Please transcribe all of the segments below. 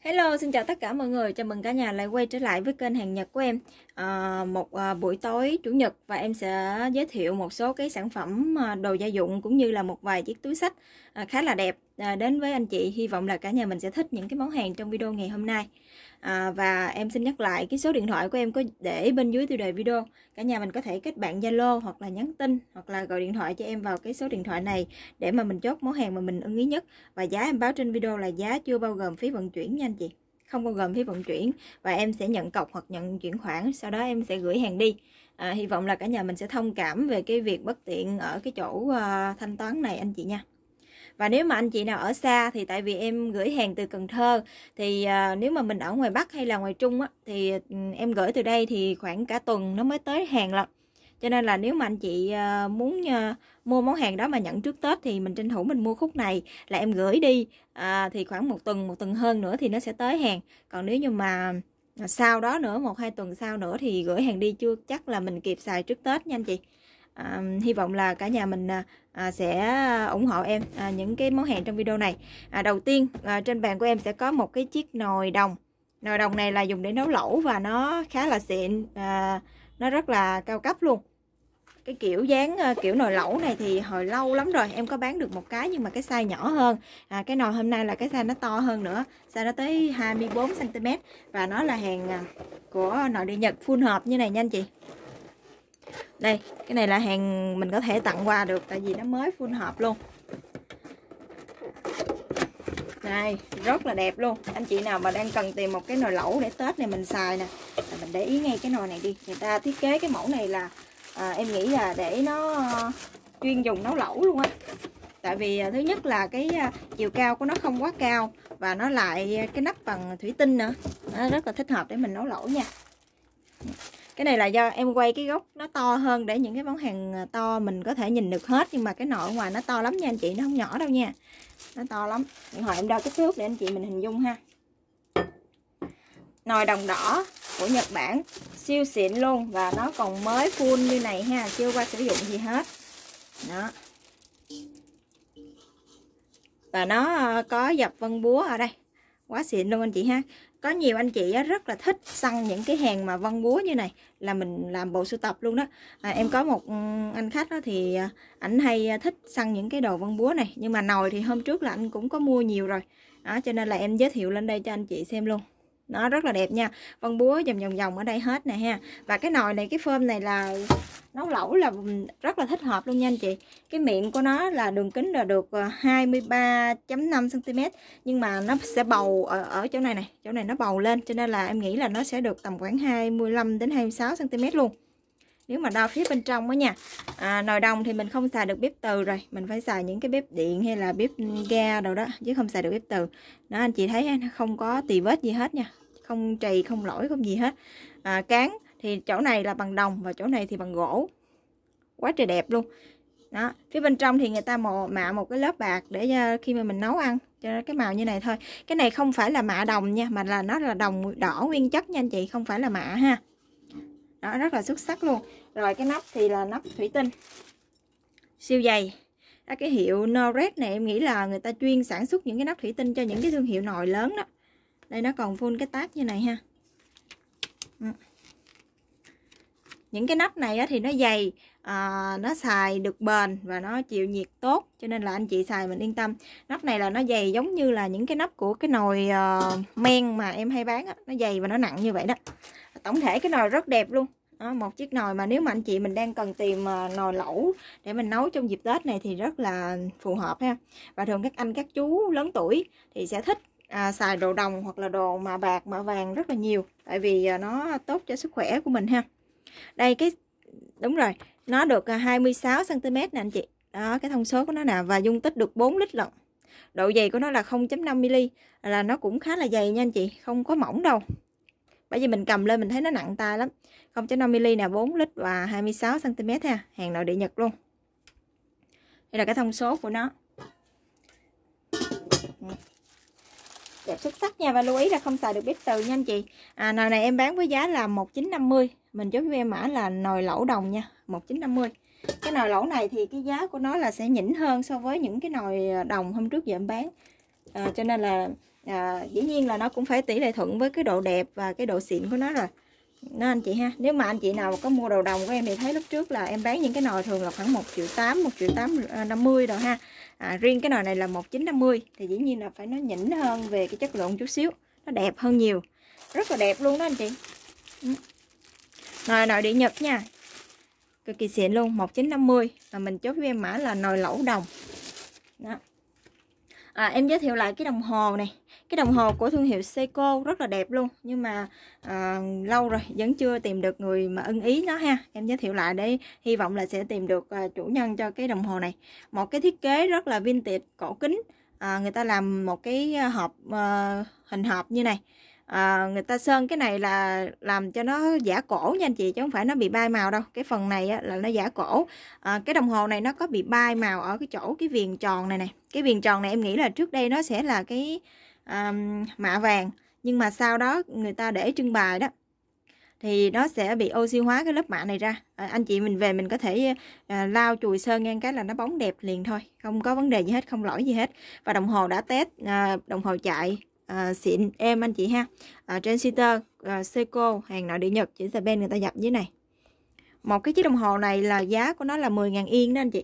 Hello, xin chào tất cả mọi người. Chào mừng cả nhà lại quay trở lại với kênh hàng Nhật của em. À, một à, buổi tối chủ nhật và em sẽ giới thiệu một số cái sản phẩm à, đồ gia dụng cũng như là một vài chiếc túi sách à, khá là đẹp à, đến với anh chị. Hy vọng là cả nhà mình sẽ thích những cái món hàng trong video ngày hôm nay à, và em xin nhắc lại cái số điện thoại của em có để bên dưới tiêu đề video cả nhà mình có thể kết bạn zalo hoặc là nhắn tin hoặc là gọi điện thoại cho em vào cái số điện thoại này để mà mình chốt món hàng mà mình ưng ý nhất và giá em báo trên video là giá chưa bao gồm phí vận chuyển nha anh chị không bao gồm phí vận chuyển và em sẽ nhận cọc hoặc nhận chuyển khoản sau đó em sẽ gửi hàng đi à, hy vọng là cả nhà mình sẽ thông cảm về cái việc bất tiện ở cái chỗ uh, thanh toán này anh chị nha và nếu mà anh chị nào ở xa thì tại vì em gửi hàng từ Cần Thơ thì à, nếu mà mình ở ngoài Bắc hay là ngoài Trung á, thì ừ, em gửi từ đây thì khoảng cả tuần nó mới tới hàng lận cho nên là nếu mà anh chị à, muốn à, mua món hàng đó mà nhận trước Tết thì mình tranh thủ mình mua khúc này là em gửi đi à, thì khoảng một tuần một tuần hơn nữa thì nó sẽ tới hàng còn nếu như mà sau đó nữa một hai tuần sau nữa thì gửi hàng đi chưa chắc là mình kịp xài trước Tết nha anh chị à, hy vọng là cả nhà mình à, sẽ ủng hộ em à, những cái món hàng trong video này à, đầu tiên à, trên bàn của em sẽ có một cái chiếc nồi đồng nồi đồng này là dùng để nấu lẩu và nó khá là xịn à, nó rất là cao cấp luôn cái kiểu dáng à, kiểu nồi lẩu này thì hồi lâu lắm rồi em có bán được một cái nhưng mà cái size nhỏ hơn à, cái nồi hôm nay là cái size nó to hơn nữa size nó tới 24 cm và nó là hàng à, của nồi điện nhật full hộp như này nha anh chị đây cái này là hàng mình có thể tặng quà được tại vì nó mới full hộp luôn này rất là đẹp luôn anh chị nào mà đang cần tìm một cái nồi lẩu để tết này mình xài nè là mình để ý ngay cái nồi này đi người ta thiết kế cái mẫu này là à, em nghĩ là để nó ờ, chuyên dùng nấu lẩu luôn á tại vì à, thứ nhất là cái à, chiều cao của nó không quá cao và nó lại cái nắp bằng thủy tinh nữa nó rất là thích hợp để mình nấu lẩu nha cái này là do em quay cái gốc nó to hơn để những cái món hàng ờ, to mình có thể nhìn được hết nhưng mà cái nọ ngoài nó to lắm nha anh chị nó không nhỏ đâu nha nó to lắm điện thoại em đo kích thước để anh chị mình hình dung ha nồi đồng đỏ của Nhật Bản siêu xịn luôn và nó còn mới full như này ha chưa qua sử dụng gì hết đó và nó ờ, có dập vân búa ở đây quá xịn luôn anh chị ha có nhiều anh chị rất là thích săn những cái hàng mà văn búa như này là mình làm bộ sưu tập luôn đó à, em có một ừ, anh khách đó thì à, ảnh hay à, thích săn những cái đồ văn búa này nhưng mà nồi thì hôm trước là anh cũng có mua nhiều rồi đó cho nên là em giới thiệu lên đây cho anh chị xem luôn nó rất là đẹp nha vân búa vòng vòng vòng ở đây hết nè ha và cái nồi này cái phơm này là nấu lẩu là rất là thích hợp luôn nha anh chị cái miệng của nó là đường kính là được 23.5cm ờ, nhưng mà nó sẽ bầu ở, ở chỗ này này chỗ này nó bầu lên cho nên là em nghĩ là nó sẽ được tầm khoảng 25 đến 26cm luôn nếu mà đo phía bên trong đó nha à, nồi đồng thì mình không xài được bếp từ rồi mình phải xài những cái bếp điện hay là bếp ga đâu đó chứ không xài được bếp từ đó anh chị thấy không có tì vết gì hết nha không trầy không lỗi không gì hết à, cán thì chỗ này là bằng đồng và chỗ này thì bằng gỗ quá trời đẹp luôn đó phía bên trong thì người ta mò mạ một cái lớp bạc để à, khi mà mình nấu ăn cho nên cái màu như này thôi cái này không phải là mạ đồng nha mà là nó là đồng đỏ nguyên chất nha anh chị không phải là mạ ha đó rất là xuất sắc luôn rồi cái nắp thì là nắp thủy tinh siêu dày cái hiệu Noret này em nghĩ là người ta chuyên sản xuất những cái nắp thủy tinh cho những cái thương hiệu nồi lớn đó đây nó còn full cái táp như này ha ừ. những cái nắp này thì nó dày à, nó xài được bền và nó chịu nhiệt tốt cho nên là anh chị xài mình yên tâm nắp này là nó dày giống như là những cái nắp của cái nồi uh, men mà em hay bán đó. nó dày và nó nặng như vậy đó tổng thể cái nồi rất đẹp luôn đó, một chiếc nồi mà nếu mà anh chị mình đang cần tìm ờ, nồi lẩu để mình nấu trong dịp Tết này thì rất là phù hợp ha và thường các anh các chú lớn tuổi thì sẽ thích à, xài đồ đồng hoặc là đồ mà bạc mà vàng rất là nhiều tại vì à, nó tốt cho sức khỏe của mình ha đây cái đúng rồi nó được 26 à, cm nè anh chị đó cái thông số của nó nè và dung tích được 4 lít lận độ dày của nó là 0.5 mm là nó cũng khá là dày nha anh chị không có mỏng đâu bởi vì mình cầm lên mình thấy nó nặng tay lắm 0.5 mm nè 4 lít và 26 cm ha hàng nội địa Nhật luôn đây là cái thông số của nó đẹp xuất sắc nha và lưu ý là không xài được bếp từ nha anh chị à, nồi này em bán với giá là 1950 mình giúp em mã là nồi lẩu đồng nha 1950 cái nồi lẩu này thì cái giá của nó là sẽ nhỉnh hơn so với những cái nồi à, đồng hôm trước giờ em bán à, cho nên là à, dĩ nhiên là nó cũng phải tỷ lệ thuận với cái độ đẹp và cái độ xịn của nó rồi nó anh chị ha nếu mà anh chị nào có mua đồ đồng của em thì thấy lúc trước là em bán những cái nồi thường là khoảng 1 triệu 8 1 triệu 8 50 rồi ha à, riêng cái nồi này là 1950 thì dĩ nhiên là phải nó nhỉnh hơn về cái chất lượng chút xíu nó đẹp hơn nhiều rất là đẹp luôn đó anh chị ừ. nồi nồi điện nhật nha cực kỳ xịn luôn 1950 và mình chốt với em mã là nồi lẩu đồng đó à, em giới thiệu lại cái đồng hồ này cái đồng hồ của thương hiệu Seiko rất là đẹp luôn nhưng mà à, lâu rồi vẫn chưa tìm được người mà ưng ý nó ha em giới thiệu lại để hy vọng là sẽ tìm được à, chủ nhân cho cái đồng hồ này một cái thiết kế rất là vintage cổ kính à, người ta làm một cái à, hộp à, hình hộp như này à, người ta sơn cái này là làm cho nó giả cổ nha anh chị chứ không phải nó bị bay màu đâu cái phần này á, là nó giả cổ à, cái đồng hồ này nó có bị bay màu ở cái chỗ cái viền tròn này nè cái viền tròn này em nghĩ là trước đây nó sẽ là cái à, mạ vàng nhưng mà sau đó người ta để trưng bày đó thì nó sẽ bị oxy hóa cái lớp mạ này ra à, anh chị mình về mình có thể à, lau chùi sơn ngang cái là nó bóng đẹp liền thôi không có vấn đề gì hết không lỗi gì hết và đồng hồ đã test à, đồng hồ chạy À, xịn em anh chị ha à, transistor à, seiko hàng nội địa nhật chỉ là bên người ta nhập dưới này một cái chiếc đồng hồ này là giá của nó là 10.000 yên đó anh chị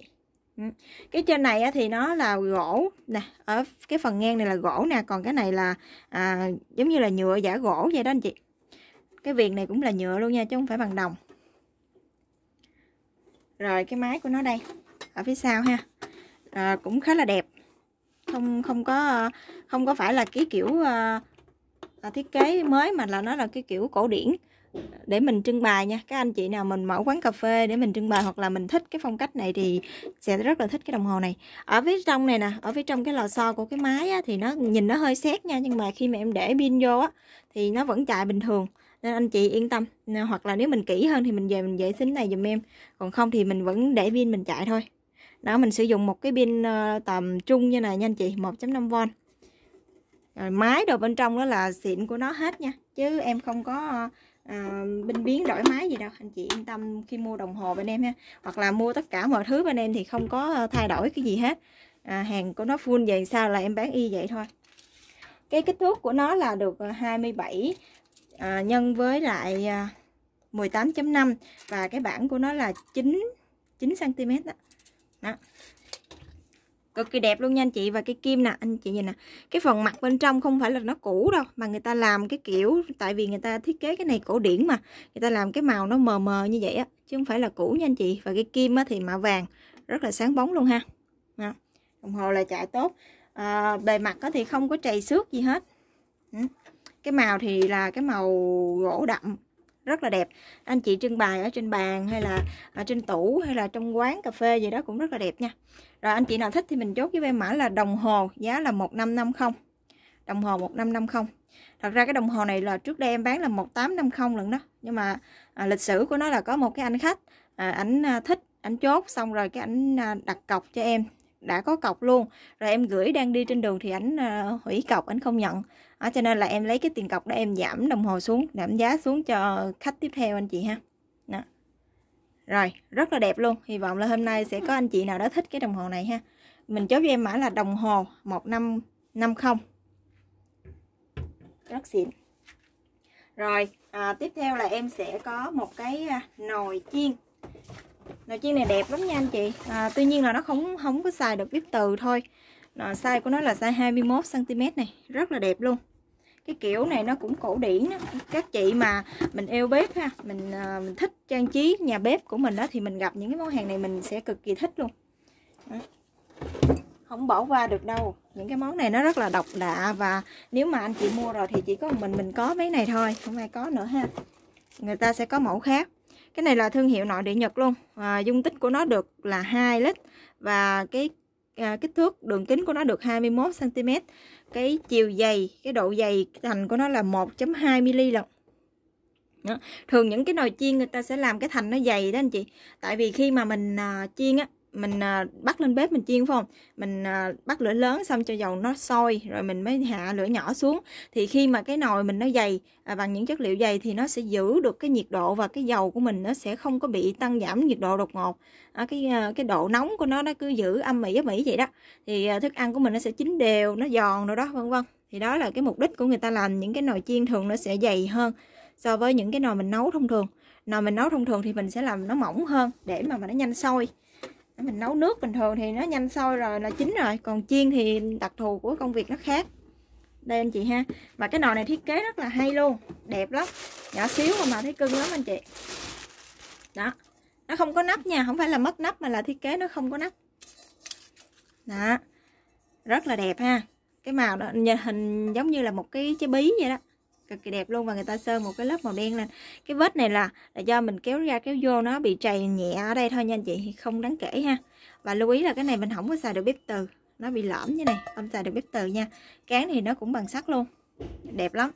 ừ. cái trên này thì nó là gỗ nè ở cái phần ngang này là gỗ nè còn cái này là à, giống như là nhựa giả gỗ vậy đó anh chị cái viền này cũng là nhựa luôn nha chứ không phải bằng đồng rồi cái máy của nó đây ở phía sau ha à, cũng khá là đẹp không không có không có phải là cái kiểu uh, thiết kế mới mà là nó là cái kiểu cổ điển để mình trưng bày nha các anh chị nào mình mở quán cà phê để mình trưng bày hoặc là mình thích cái phong cách này thì sẽ rất là thích cái đồng hồ này ở phía trong này nè ở phía trong cái lò xo của cái máy á, thì nó nhìn nó hơi xét nha nhưng mà khi mà em để pin vô á thì nó vẫn chạy bình thường nên anh chị yên tâm hoặc là nếu mình kỹ hơn thì mình về mình vệ sinh này dùm em còn không thì mình vẫn để pin mình chạy thôi đó mình sử dụng một cái pin ờ, tầm trung như này nha anh chị 1.5V rồi máy đồ bên trong đó là xịn của nó hết nha chứ em không có à, ờ, binh biến đổi máy gì đâu anh chị yên tâm khi mua đồng hồ bên em ha hoặc là mua tất cả mọi thứ bên em thì không có ờ, thay đổi cái gì hết à, hàng của nó full vậy sao là em bán y vậy thôi cái kích thước của nó là được 27 à, nhân với lại à, 18.5 và cái bảng của nó là 9 9 cm đó đó cực kỳ đẹp luôn nha anh chị và cái kim nè anh chị nhìn nè cái phần mặt bên trong không phải là nó cũ đâu mà người ta làm cái kiểu tại vì người ta thiết kế cái này cổ điển mà người ta làm cái màu nó mờ mờ như vậy á chứ không phải là cũ nha anh chị và cái kim á thì mạ vàng rất là sáng bóng luôn ha đó. đồng hồ là chạy tốt à, bề mặt á thì không có trầy xước gì hết ừ. cái màu thì là cái màu gỗ đậm rất là đẹp anh chị trưng bày ở trên bàn hay là ở trên tủ hay là trong quán cà phê gì đó cũng rất là đẹp nha rồi anh chị nào thích thì mình chốt với em mã là đồng hồ giá là 1550 đồng hồ 1550 thật ra cái đồng hồ này là trước đây em bán là 1850 lần đó nhưng mà à, lịch sử của nó là có một cái anh khách à, ảnh à, thích ảnh chốt xong rồi cái ảnh à, đặt cọc cho em đã có cọc luôn rồi em gửi đang đi trên đường thì ảnh à, hủy cọc ảnh không nhận đó, cho nên là em lấy cái tiền cọc đó em giảm đồng hồ xuống giảm giá xuống cho khách tiếp theo anh chị ha đó. rồi rất là đẹp luôn hy vọng là hôm nay sẽ có anh chị nào đó thích cái đồng hồ này ha mình chốt cho em mã là đồng hồ 1550 rất xịn rồi à, tiếp theo là em sẽ có một cái à, nồi chiên nồi chiên này đẹp lắm nha anh chị à, tuy nhiên là nó không không có xài được bếp từ thôi là ờ, size của nó là size 21 cm này rất là đẹp luôn cái kiểu này nó cũng cổ điển đó. các chị mà mình yêu bếp ha mình ờ, mình thích trang trí nhà bếp của mình đó thì mình gặp những cái món hàng này mình sẽ cực kỳ thích luôn không bỏ qua được đâu những cái món này nó rất là độc lạ và nếu mà anh chị mua rồi thì chỉ có mình mình có mấy này thôi không ai có nữa ha người ta sẽ có mẫu khác cái này là thương hiệu nội địa nhật luôn à, dung tích của nó được là 2 lít và cái à, kích thước đường kính của nó được 21 cm. Cái chiều dày, cái độ dày thành của nó là 1.2 mm lận. Đó. Thường những cái nồi chiên người ta sẽ làm cái thành nó dày đó anh chị. Tại vì khi mà mình à, chiên á mình à, bắt lên bếp mình chiên phải không mình à, bắt lửa lớn xong cho dầu nó sôi rồi mình mới hạ lửa nhỏ xuống thì khi mà cái nồi mình nó dày à, bằng những chất liệu dày thì nó sẽ giữ được cái nhiệt độ và cái dầu của mình nó sẽ không có bị tăng giảm nhiệt độ đột ngột cái cái độ nóng của nó nó cứ giữ âm mỹ âm mỹ vậy đó thì thức ăn của mình nó sẽ chín đều nó giòn rồi đó vân vân thì đó là cái mục đích của người ta làm những cái nồi chiên thường nó sẽ dày hơn so với những cái nồi mình nấu thông thường nồi mình nấu thông thường thì mình sẽ làm nó mỏng hơn để mà, mà nó nhanh sôi mình nấu nước bình thường thì nó nhanh sôi rồi là chín rồi còn chiên thì đặc thù của công việc nó khác đây anh chị ha mà cái nồi này thiết kế rất là hay luôn đẹp lắm nhỏ xíu mà mà thấy cưng lắm anh chị đó nó không có nắp nha không phải là mất nắp mà là thiết kế nó không có nắp đó rất là đẹp ha cái màu đó nhìn hình giống như là một cái trái bí vậy đó cực kỳ đẹp luôn và người ta sơn một cái lớp màu đen lên cái vết này là là do mình kéo ra kéo vô nó bị trầy nhẹ ở đây thôi nha anh chị không đáng kể ha và lưu ý là cái này mình không có xài được bếp từ nó bị lõm như này không xài được bếp từ nha cán thì nó cũng bằng sắt luôn đẹp lắm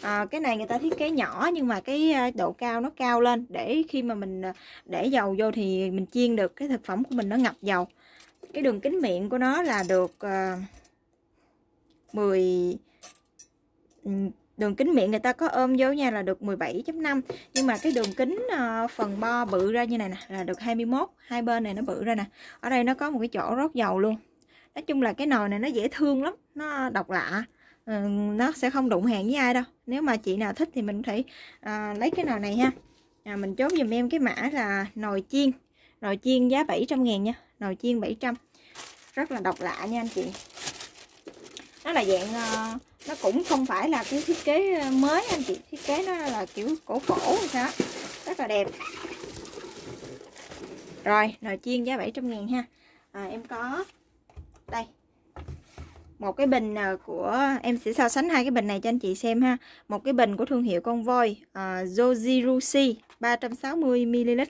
à, cái này người ta thiết kế nhỏ nhưng mà cái à, độ cao nó cao lên để khi mà mình à, để dầu vô thì mình chiên được cái thực phẩm của mình nó ngập dầu cái đường kính miệng của nó là được uh, à, 10 đường kính miệng người ta có ôm vô nha là được 17.5 nhưng mà cái đường kính ờ, phần bo bự ra như này nè là được 21 hai bên này nó bự ra nè ở đây nó có một cái chỗ rót dầu luôn nói chung là cái nồi này nó dễ thương lắm nó độc lạ ừ, nó sẽ không đụng hàng với ai đâu nếu mà chị nào thích thì mình có thể ờ, lấy cái nồi này ha à, mình chốt dùm em cái mã là nồi chiên nồi chiên giá 700 ngàn nha nồi chiên 700 rất là độc lạ nha anh chị nó là dạng uh, nó cũng không phải là cái thiết kế ờ, mới anh chị thiết kế nó là kiểu cổ cổ sao rất là đẹp rồi nồi chiên giá 700 ngàn ha à, em có đây một cái bình ờ, của em sẽ so sánh hai cái bình này cho anh chị xem ha một cái bình của thương hiệu con voi uh, Jojirushi 360ml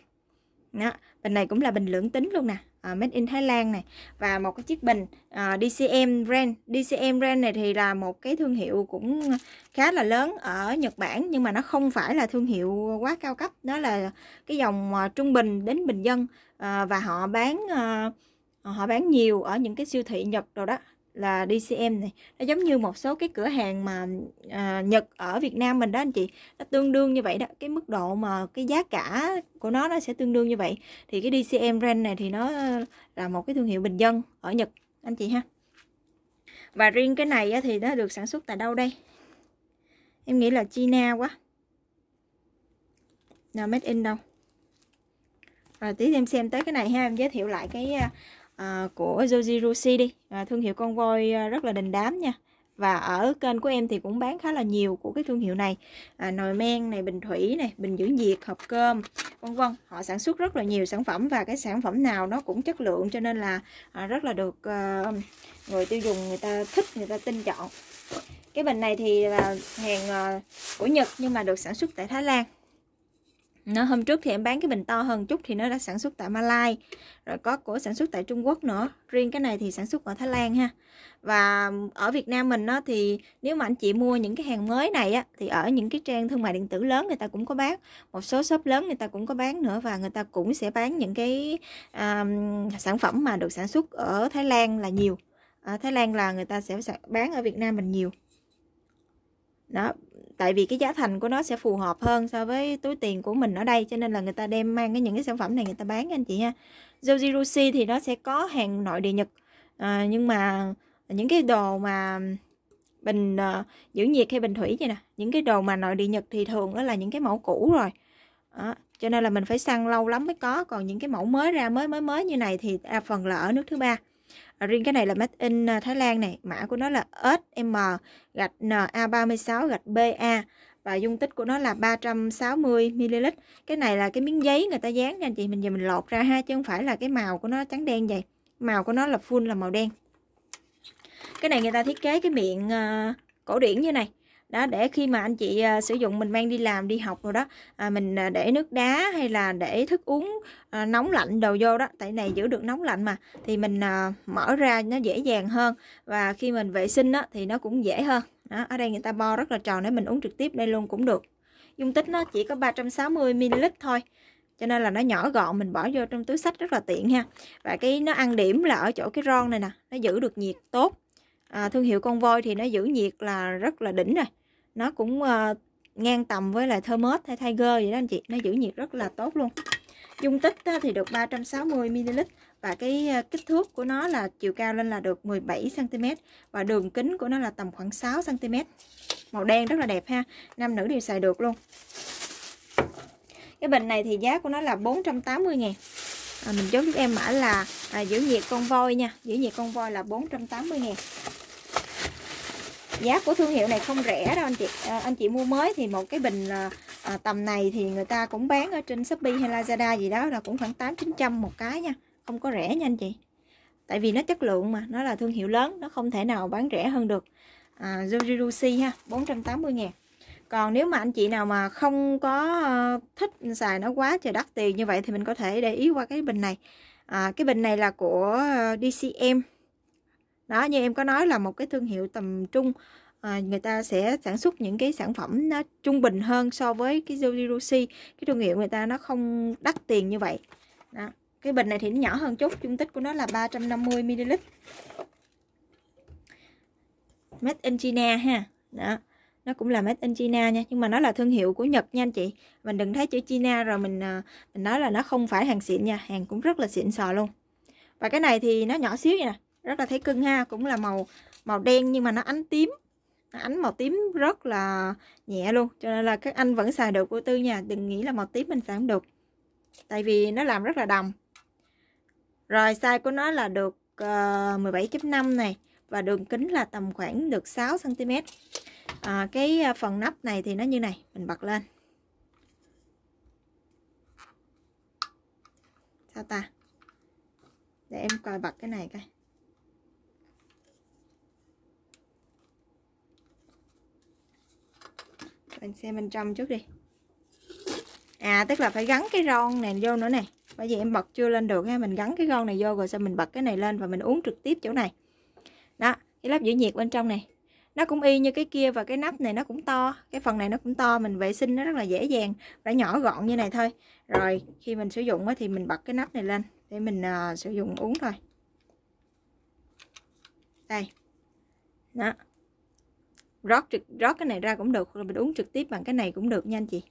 đó. bình này cũng là bình lưỡng tính luôn nè À, made in Thái Lan này và một cái chiếc bình à, DCM brand DCM brand này thì là một cái thương hiệu cũng khá là lớn ở Nhật Bản nhưng mà nó không phải là thương hiệu quá cao cấp nó là cái dòng à, trung bình đến bình dân và họ bán họ bán nhiều ở những cái siêu thị Nhật rồi đó là DCM này nó giống như một số cái cửa hàng mà à, Nhật ở Việt Nam mình đó anh chị nó tương đương như vậy đó cái mức độ mà cái giá cả của nó nó sẽ tương đương như vậy thì cái DCM brand này thì nó là một cái thương hiệu bình dân ở Nhật anh chị ha và riêng cái này thì nó được sản xuất tại đâu đây em nghĩ là China quá nào made in đâu rồi tí em xem tới cái này ha em giới thiệu lại cái à, à, của Joji Rusi đi à, thương hiệu con voi à, rất là đình đám nha và ở kênh của em thì cũng bán khá là nhiều của cái thương hiệu này à, nồi men này bình thủy này bình dưỡng nhiệt hộp cơm vân vân họ sản xuất rất là nhiều sản phẩm và cái sản phẩm nào nó cũng chất lượng cho nên là à, rất là được à, người tiêu dùng người ta thích người ta tin chọn cái bình này thì là hàng à, của Nhật nhưng mà được sản xuất tại Thái Lan nó hôm trước thì em bán cái bình to hơn chút thì nó đã sản xuất tại Malai rồi có của sản xuất tại Trung Quốc nữa riêng cái này thì sản xuất ở Thái Lan ha và ở Việt Nam mình nó thì nếu mà anh chị mua những cái hàng mới này á thì ở những cái trang thương mại điện tử lớn người ta cũng có bán một số shop lớn người ta cũng có bán nữa và người ta cũng sẽ bán những cái um, sản phẩm mà được sản xuất ở Thái Lan là nhiều ở Thái Lan là người ta sẽ bán ở Việt Nam mình nhiều đó tại vì cái giá thành của nó sẽ phù hợp hơn so với túi tiền của mình ở đây cho nên là người ta đem mang cái những cái sản phẩm này người ta bán anh chị ha Jojirushi thì nó sẽ có hàng nội địa Nhật à, nhưng mà những cái đồ mà bình uh, giữ nhiệt hay bình thủy vậy nè những cái đồ mà nội địa Nhật thì thường đó là những cái mẫu cũ rồi đó. cho nên là mình phải săn lâu lắm mới có còn những cái mẫu mới ra mới mới mới như này thì đa phần là ở nước thứ ba à, riêng cái này là made in ờ, Thái Lan này mã của nó là SM gạch NA36 gạch BA và dung tích của nó là 360ml cái này là cái miếng giấy người ta dán nha chị mình giờ mình lột ra ha chứ không phải là cái màu của nó trắng đen vậy màu của nó là full là màu đen cái này người ta thiết kế cái miệng uh, cổ điển như này đó để khi mà anh chị à, sử dụng mình mang đi làm đi học rồi đó à, mình à, để nước đá hay là để thức uống à, nóng lạnh đầu vô đó tại này giữ được nóng lạnh mà thì mình à, mở ra nó dễ dàng hơn và khi mình vệ sinh đó thì nó cũng dễ hơn đó, ở đây người ta bo rất là tròn để mình uống trực tiếp đây luôn cũng được dung tích nó chỉ có 360ml thôi cho nên là nó nhỏ gọn mình bỏ vô trong túi sách rất là tiện ha và cái nó ăn điểm là ở chỗ cái ron này nè nó giữ được nhiệt tốt à, thương hiệu con voi thì nó giữ nhiệt là rất là đỉnh rồi nó cũng uh, ngang tầm với lại Thermos hay Tiger vậy đó anh chị nó giữ nhiệt rất là tốt luôn dung tích thì được 360ml và cái ờ, kích thước của nó là chiều cao lên là được 17cm và đường kính của nó là tầm khoảng 6cm màu đen rất là đẹp ha nam nữ đều xài được luôn cái bình này thì giá của nó là 480 ngàn à, mình chốt giúp em mã là à, giữ nhiệt con voi nha giữ nhiệt con voi là 480 ngàn giá của thương hiệu này không rẻ đâu anh chị à, anh chị mua mới thì một cái bình à, tầm này thì người ta cũng bán ở trên Shopee hay Lazada gì đó là cũng khoảng tám chín trăm một cái nha không có rẻ nha anh chị tại vì nó chất lượng mà nó là thương hiệu lớn nó không thể nào bán rẻ hơn được à, Jorirusi ha 480 ngàn còn nếu mà anh chị nào mà không có ờ, thích xài nó quá trời đắt tiền như vậy thì mình có thể để ý qua cái bình này à, cái bình này là của ờ, DCM đó như em có nói là một cái thương hiệu tầm trung à, người ta sẽ sản xuất những cái sản phẩm nó trung bình hơn so với cái Jojirushi cái thương hiệu người ta nó không đắt tiền như vậy đó. cái bình này thì nó nhỏ hơn chút dung tích của nó là 350 ml made in China ha đó nó cũng là made in China nha nhưng mà nó là thương hiệu của Nhật nha anh chị mình đừng thấy chữ China rồi mình à, mình nói là nó không phải hàng xịn nha hàng cũng rất là xịn sò luôn và cái này thì nó nhỏ xíu vậy nè rất là thấy cưng ha cũng là màu màu đen nhưng mà nó ánh tím nó ánh màu tím rất là nhẹ luôn cho nên là các anh vẫn xài được của tư nha đừng nghĩ là màu tím mình xài không được tại vì nó làm rất là đồng rồi size của nó là được uh, ờ, 17.5 này và đường kính là tầm khoảng được 6 cm à, cái ờ, phần nắp này thì nó như này mình bật lên sao ta để em coi bật cái này coi mình xem bên trong trước đi à tức là phải gắn cái ron này vô nữa nè bởi vì em bật chưa lên được ha mình gắn cái ron này vô rồi xong mình bật cái này lên và mình uống trực tiếp chỗ này đó cái lớp giữ nhiệt bên trong này nó cũng y như cái kia và cái nắp này nó cũng to cái phần này nó cũng to mình vệ sinh nó rất là dễ dàng phải nhỏ gọn như này thôi rồi khi mình sử dụng thì mình bật cái nắp này lên để mình uh, sử dụng uống thôi đây đó rót trực rót cái này ra cũng được rồi mình uống trực tiếp bằng cái này cũng được nha anh chị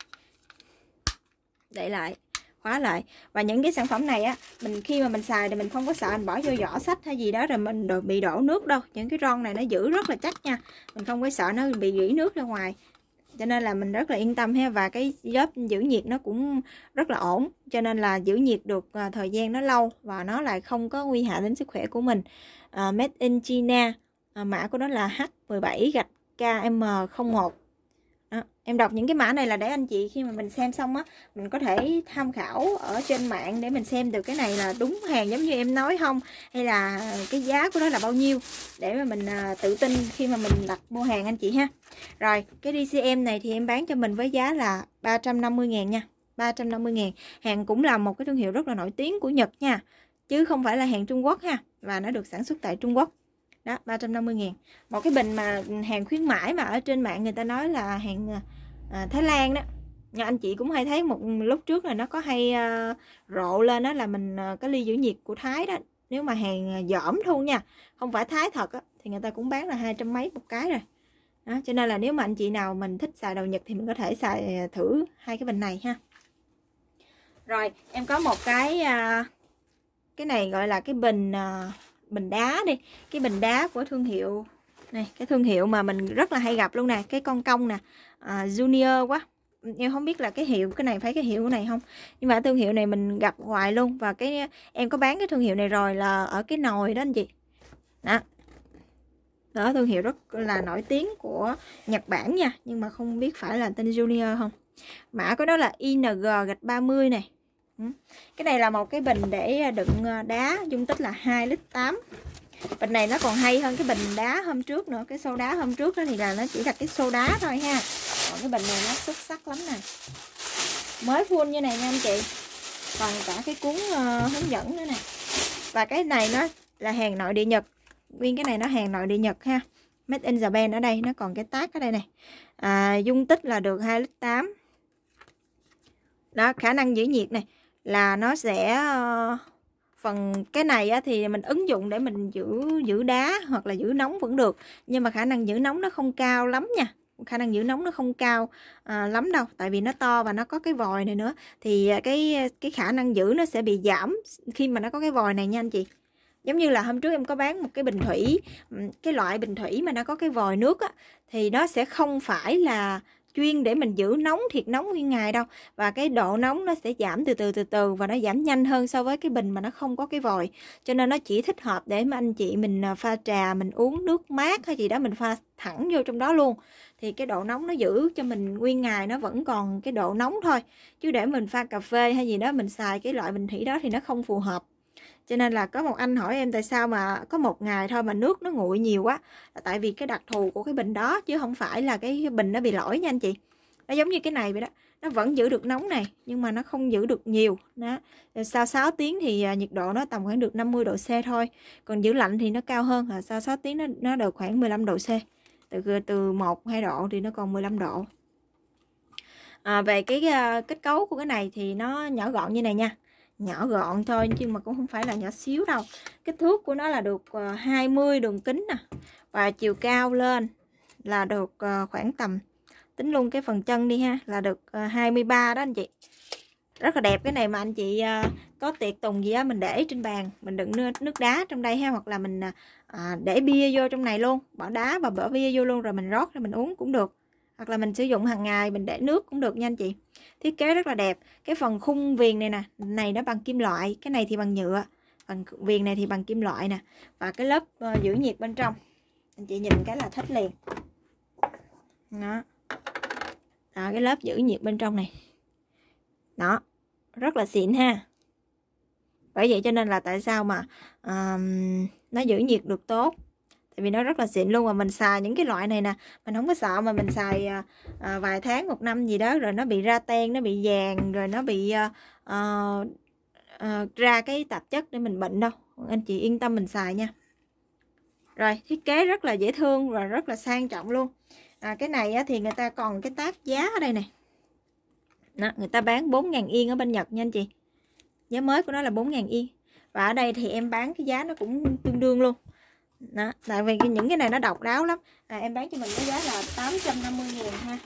để lại khóa lại và những cái sản phẩm này á mình khi mà mình xài thì mình không có sợ anh bỏ vô vỏ sách hay gì đó rồi mình đổ, bị đổ nước đâu những cái ron này nó giữ rất là chắc nha mình không có sợ nó bị rỉ nước ra ngoài cho nên là mình rất là yên tâm ha và cái lớp giữ nhiệt nó cũng rất là ổn cho nên là giữ nhiệt được à, thời gian nó lâu và nó lại không có nguy hại đến sức khỏe của mình uh, made in China uh, mã của nó là H17 gạch KM01 à, em đọc những cái mã này là để anh chị khi mà mình xem xong á mình có thể tham khảo ở trên mạng để mình xem được cái này là đúng hàng giống như em nói không hay là cái giá của nó là bao nhiêu để mà mình à, tự tin khi mà mình đặt mua hàng anh chị ha rồi cái DCM này thì em bán cho mình với giá là 350 ngàn nha 350 ngàn. hàng cũng là một cái thương hiệu rất là nổi tiếng của Nhật nha chứ không phải là hàng Trung Quốc ha và nó được sản xuất tại Trung Quốc đó 350 ngàn một cái bình mà hàng khuyến mãi mà ở trên mạng người ta nói là hàng ờ, à, Thái Lan đó nhà anh chị cũng hay thấy một lúc trước là nó có hay uh, rộ lên đó là mình uh, cái ly giữ nhiệt của Thái đó nếu mà hàng dỏm thu nha không phải Thái thật á, thì người ta cũng bán là hai trăm mấy một cái rồi đó, cho nên là nếu mà anh chị nào mình thích xài đầu Nhật thì mình có thể xài thử hai cái bình này ha rồi em có một cái uh, cái này gọi là cái bình uh, bình đá đi cái bình đá của thương hiệu này cái thương hiệu mà mình rất là hay gặp luôn nè cái con công nè à, junior quá em không biết là cái hiệu cái này phải cái hiệu này không nhưng mà thương hiệu này mình gặp hoài luôn và cái em có bán cái thương hiệu này rồi là ở cái nồi đó anh chị đó đó thương hiệu rất là nổi tiếng của Nhật Bản nha nhưng mà không biết phải là tên Junior không mã của nó là ING gạch 30 này Ừ. cái này là một cái bình để đựng ờ, đá dung tích là 2 lít 8 bình này nó còn hay hơn cái bình đá hôm trước nữa cái xô đá hôm trước đó thì là nó chỉ là cái xô đá thôi ha còn cái bình này nó xuất sắc lắm nè mới full như này nha anh chị còn cả cái cuốn ờ, hướng dẫn nữa nè và cái này nó là hàng nội địa nhật nguyên cái này nó hàng nội địa nhật ha made in japan ở đây nó còn cái tác ở đây này à, dung tích là được 2 lít 8 đó khả năng giữ nhiệt này là nó sẽ ờ, phần cái này thì mình ứng dụng để mình giữ giữ đá hoặc là giữ nóng vẫn được nhưng mà khả năng giữ nóng nó không cao lắm nha khả năng giữ nóng nó không cao à, lắm đâu tại vì nó to và nó có cái vòi này nữa thì ờ, cái cái khả năng giữ nó sẽ bị giảm khi mà nó có cái vòi này nha anh chị giống như là hôm trước em có bán một cái bình thủy cái loại bình thủy mà nó có cái vòi nước á, thì nó sẽ không phải là chuyên để mình giữ nóng thiệt nóng nguyên ngày đâu và cái độ nóng nó sẽ giảm từ từ từ từ và nó giảm nhanh hơn so với cái bình mà nó không có cái vòi cho nên nó chỉ thích hợp để mà anh chị mình à, pha trà mình uống nước mát hay gì đó mình pha thẳng vô trong đó luôn thì cái độ nóng nó giữ cho mình nguyên ngày nó vẫn còn cái độ nóng thôi chứ để mình pha cà phê hay gì đó mình xài cái loại bình thủy đó thì nó không phù hợp cho nên là có một anh hỏi em tại sao mà có một ngày thôi mà nước nó nguội nhiều quá là tại vì cái đặc thù của cái bình đó chứ không phải là cái bình nó bị lỗi nha anh chị nó giống như cái này vậy đó nó vẫn giữ được nóng này nhưng mà nó không giữ được nhiều đó. sau 6 tiếng thì à, nhiệt độ nó tầm khoảng được 50 độ C thôi còn giữ lạnh thì nó cao hơn à, sau 6 tiếng nó, nó được khoảng 15 độ C từ ờ, từ 1 2 độ thì nó còn 15 độ à, về cái uh, kết cấu của cái này thì nó nhỏ gọn như này nha nhỏ gọn thôi nhưng mà cũng không phải là nhỏ xíu đâu kích thước của nó là được 20 ờ, đường kính nè và chiều cao lên là được ờ, khoảng tầm tính luôn cái phần chân đi ha là được 23 ờ, đó anh chị rất là đẹp cái này mà anh chị có tiệc tùng gì á mình để trên bàn mình đựng nước đá trong đây ha hoặc là mình để bia vô trong này luôn bỏ đá và bỏ bia vô luôn rồi mình rót ra mình uống cũng được hoặc là mình sử dụng hàng ngày mình để nước cũng được nha anh chị thiết kế rất là đẹp cái phần khung viền này nè này nó bằng kim loại cái này thì bằng nhựa phần viền này thì bằng kim loại nè và cái lớp uh, giữ nhiệt bên trong anh chị nhìn cái là thích liền đó đó cái lớp giữ nhiệt bên trong này đó rất là xịn ha bởi vậy cho nên là tại sao mà um, nó giữ nhiệt được tốt tại vì nó rất là xịn luôn và mình xài những cái loại này nè mình không có sợ mà mình xài à, à, vài tháng một năm gì đó rồi nó bị ra ten nó bị vàng rồi nó bị à, à, à, ra cái tạp chất để mình bệnh đâu anh chị yên tâm mình xài nha rồi thiết kế rất là dễ thương và rất là sang trọng luôn à, cái này á, thì người ta còn cái tab giá ở đây này đó, người ta bán 4.000 yên ở bên Nhật nha anh chị giá mới của nó là 4.000 yên và ở đây thì em bán cái giá nó cũng tương đương luôn đó. tại vì những cái này nó độc đáo lắm à, em bán cho mình với giá là 850 ngàn ha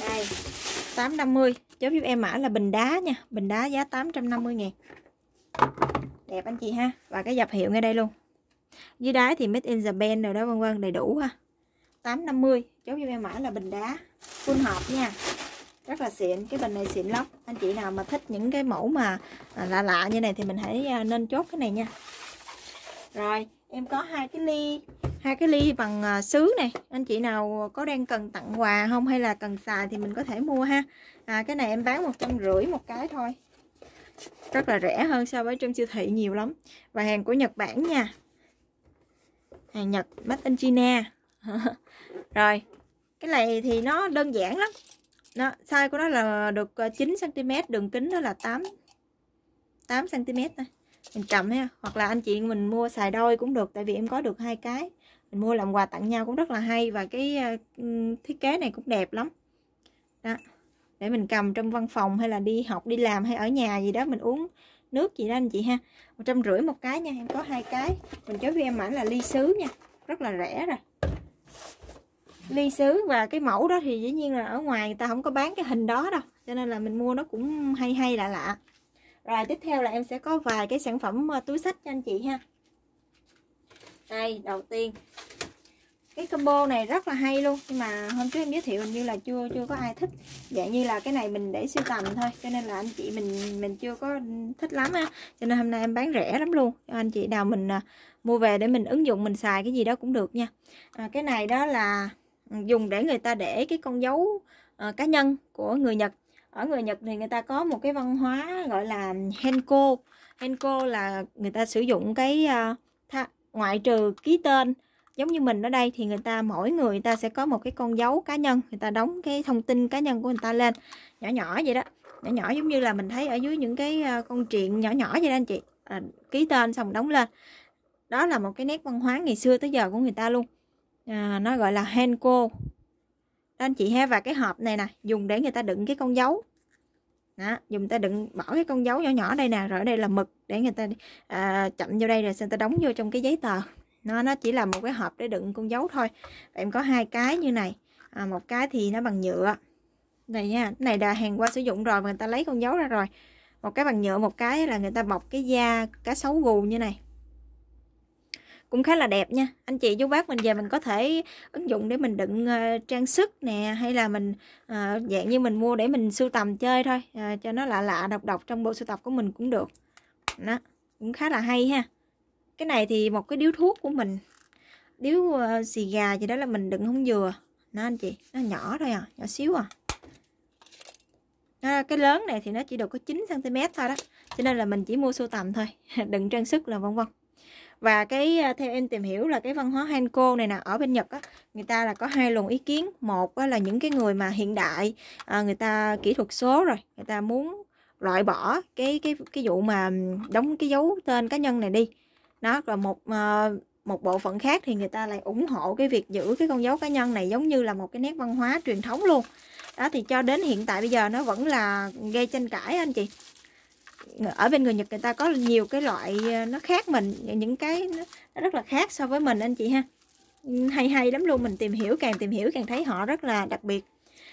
đây 850 giúp giúp em mã là bình đá nha bình đá giá 850 ngàn đẹp anh chị ha và cái dập hiệu ngay đây luôn dưới đáy thì made in Japan rồi đó vân vân đầy đủ ha 850 chốt giúp em mã là bình đá full hộp nha rất là xịn cái bình này xịn lắm anh chị nào mà thích những cái mẫu mà à, lạ lạ như này thì mình hãy à, nên chốt cái này nha rồi em có hai cái ly hai cái ly bằng à, sứ này anh chị nào có đang cần tặng quà không hay là cần xài thì mình có thể mua ha à, cái này em bán một trăm rưỡi một cái thôi rất là rẻ hơn so với trong siêu thị nhiều lắm và hàng của Nhật Bản nha hàng Nhật made in China rồi cái này thì nó đơn giản lắm nó size của nó là được 9 à, cm đường kính nó là 8 8 cm thôi mình cầm ha hoặc là anh chị mình mua xài đôi cũng được tại vì em có được hai cái mình mua làm quà tặng nhau cũng rất là hay và cái ờ, thiết kế này cũng đẹp lắm đó để mình cầm trong văn phòng hay là đi học đi làm hay ở nhà gì đó mình uống nước gì đó anh chị ha một trăm rưỡi một cái nha em có hai cái mình chốt với em ảnh là ly sứ nha rất là rẻ rồi ly sứ và cái mẫu đó thì dĩ nhiên là ở ngoài người ta không có bán cái hình đó đâu cho nên là mình mua nó cũng hay hay lạ lạ rồi tiếp theo là em sẽ có vài cái sản phẩm ờ, túi sách cho anh chị ha Đây đầu tiên Cái combo này rất là hay luôn Nhưng mà hôm trước em giới thiệu hình như là chưa chưa có ai thích Dạng như là cái này mình để siêu tầm thôi Cho nên là anh chị mình mình chưa có thích lắm ha Cho nên hôm nay em bán rẻ lắm luôn cho Anh chị nào mình ờ, mua về để mình ứng dụng mình xài cái gì đó cũng được nha à, Cái này đó là ừ, dùng để người ta để cái con dấu uh, cá nhân của người Nhật ở người Nhật thì người ta có một cái văn hóa gọi là henko henko là người ta sử dụng cái ờ, tha, ngoại trừ ký tên giống như mình ở đây thì người ta mỗi người, người ta sẽ có một cái con dấu cá nhân người ta đóng cái thông tin cá nhân của người ta lên nhỏ nhỏ vậy đó nhỏ nhỏ giống như là mình thấy ở dưới những cái ờ, con chuyện nhỏ nhỏ vậy đó anh chị à, ký tên xong đóng lên đó là một cái nét văn hóa ngày xưa tới giờ của người ta luôn à, nó gọi là henko anh chị ha và cái hộp này nè dùng để người ta đựng cái con dấu đó, dùng ta đựng bỏ cái con dấu nhỏ nhỏ đây nè rồi ở đây là mực để người ta à, chậm vô đây rồi xem ta đóng vô trong cái giấy tờ nó nó chỉ là một cái hộp để đựng con dấu thôi em có hai cái như này à, một cái thì nó bằng nhựa này nha này là hàng qua sử dụng rồi mà người ta lấy con dấu ra rồi một cái bằng nhựa một cái là người ta bọc cái da cá sấu gù như này cũng khá là đẹp nha anh chị chú bác mình về mình có thể ứng dụng để mình đựng uh, trang sức nè hay là mình uh, dạng như mình mua để mình sưu tầm chơi thôi uh, cho nó lạ lạ độc độc trong bộ sưu tập của mình cũng được đó cũng khá là hay ha cái này thì một cái điếu thuốc của mình điếu uh, xì gà gì đó là mình đựng húng dừa nó anh chị nó nhỏ thôi à nhỏ xíu à à, cái lớn này thì nó chỉ được có 9 cm thôi đó cho nên là mình chỉ mua sưu tầm thôi đựng trang sức là vân vân và cái ờ, theo em tìm hiểu là cái văn hóa Hanko này nè ở bên Nhật á người ta là có hai luồng ý kiến một là những cái người mà hiện đại ờ, người ta kỹ thuật số rồi người ta muốn loại bỏ cái cái cái vụ mà đóng cái dấu tên cá nhân này đi nó rồi một ờ, một bộ phận khác thì người ta lại ủng hộ cái việc giữ cái con dấu cá nhân này giống như là một cái nét văn hóa truyền thống luôn đó thì cho đến hiện tại bây giờ nó vẫn là gây tranh cãi anh chị ở bên người Nhật người ta có nhiều cái loại ờ, nó khác mình những cái nó rất là khác so với mình anh chị ha hay hay lắm luôn mình tìm hiểu càng tìm hiểu càng thấy họ rất là đặc biệt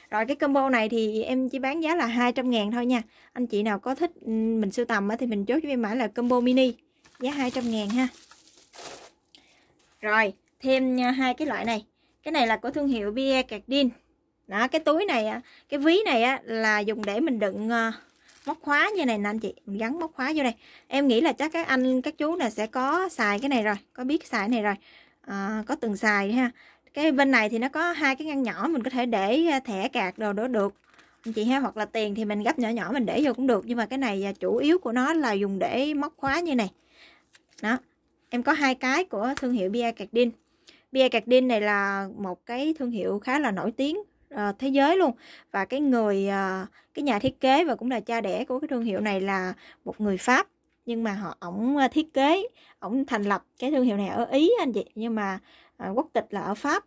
rồi cái combo này thì em chỉ bán giá là 200 ngàn thôi nha anh chị nào có thích ừ, mình sưu tầm thì mình chốt cho em mã là combo mini giá 200 ngàn ha rồi thêm ờ, hai cái loại này cái này là của thương hiệu Bia Cardin đó cái túi này cái ví này là dùng để mình đựng ờ, móc khóa như này nè anh chị gắn móc khóa vô đây em nghĩ là chắc các anh các chú này sẽ có xài cái này rồi có biết xài cái này rồi à, có từng xài ha cái bên này thì nó có hai cái ngăn nhỏ mình có thể để à, thẻ cạc đồ đó được anh chị ha hoặc là tiền thì mình gấp nhỏ nhỏ mình để vô cũng được nhưng mà cái này à, chủ yếu của nó là dùng để móc khóa như này đó em có hai cái của thương hiệu bia cạc đinh bia cạc đinh này là một cái thương hiệu khá là nổi tiếng uh, thế giới luôn và cái người uh, cái nhà thiết kế và cũng là cha đẻ của cái thương hiệu này là một người pháp nhưng mà họ ổng ờ, thiết kế ổng thành lập cái thương hiệu này ở ý anh chị nhưng mà uh, quốc tịch là ở pháp